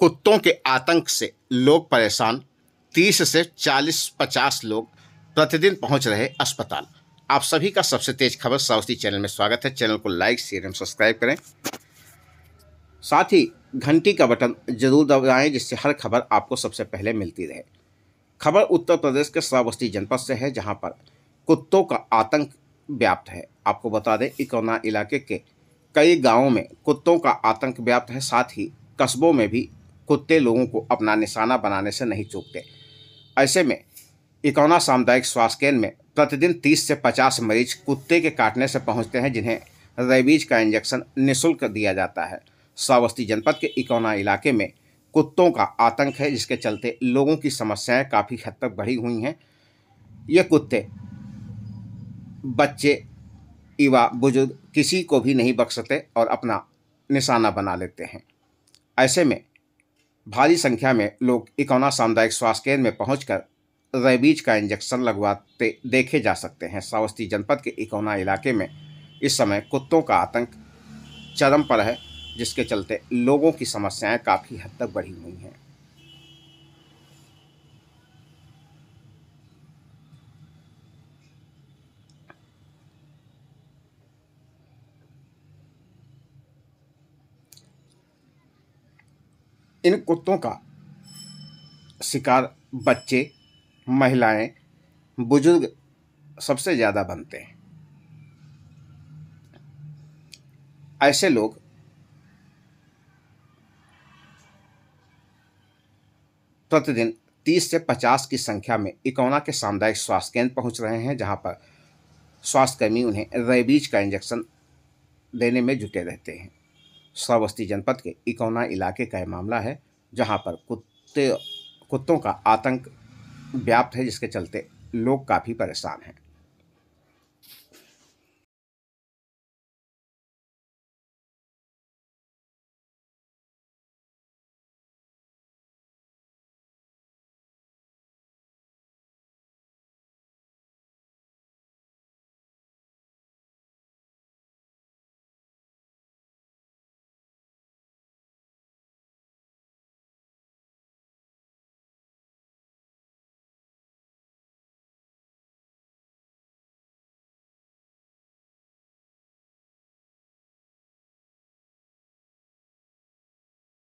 कुत्तों के आतंक से लोग परेशान तीस से चालीस पचास लोग प्रतिदिन पहुंच रहे अस्पताल आप सभी का सबसे तेज खबर साउथी चैनल में स्वागत है चैनल को लाइक शेयर एवं सब्सक्राइब करें साथ ही घंटी का बटन जरूर दबाएं जिससे हर खबर आपको सबसे पहले मिलती रहे खबर उत्तर प्रदेश के श्रावस्ती जनपद से है जहां पर कुत्तों का आतंक व्याप्त है आपको बता दें इकोना इलाके के कई गांवों में कुत्तों का आतंक व्याप्त है साथ ही कस्बों में भी कुत्ते लोगों को अपना निशाना बनाने से नहीं चूकते ऐसे में इकौना सामुदायिक स्वास्थ्य केंद्र में प्रतिदिन 30 से 50 मरीज कुत्ते के काटने से पहुंचते हैं जिन्हें रेबीज का इंजेक्शन निशुल्क दिया जाता है सावस्ती जनपद के इकौना इलाके में कुत्तों का आतंक है जिसके चलते लोगों की समस्याएं काफ़ी हद तक बढ़ी हुई हैं ये कुत्ते बच्चे युवा बुजुर्ग किसी को भी नहीं सकते और अपना निशाना बना लेते हैं ऐसे में भारी संख्या में लोग इकौना सामुदायिक स्वास्थ्य केंद्र में पहुंचकर रेबीज का इंजेक्शन लगवाते देखे जा सकते हैं सावस्ती जनपद के इकौना इलाके में इस समय कुत्तों का आतंक चरम पर है जिसके चलते लोगों की समस्याएं काफ़ी हद तक बढ़ी हुई हैं इन कुत्तों का शिकार बच्चे महिलाएं बुजुर्ग सबसे ज़्यादा बनते हैं ऐसे लोग प्रतिदिन 30 से 50 की संख्या में इकोना के सामुदायिक स्वास्थ्य केंद्र पहुंच रहे हैं जहां पर स्वास्थ्यकर्मी उन्हें रेबीज का इंजेक्शन देने में जुटे रहते हैं श्रावस्ती जनपद के इकौना इलाके का यह मामला है जहां पर कुत्ते कुत्तों का आतंक व्याप्त है जिसके चलते लोग काफ़ी परेशान हैं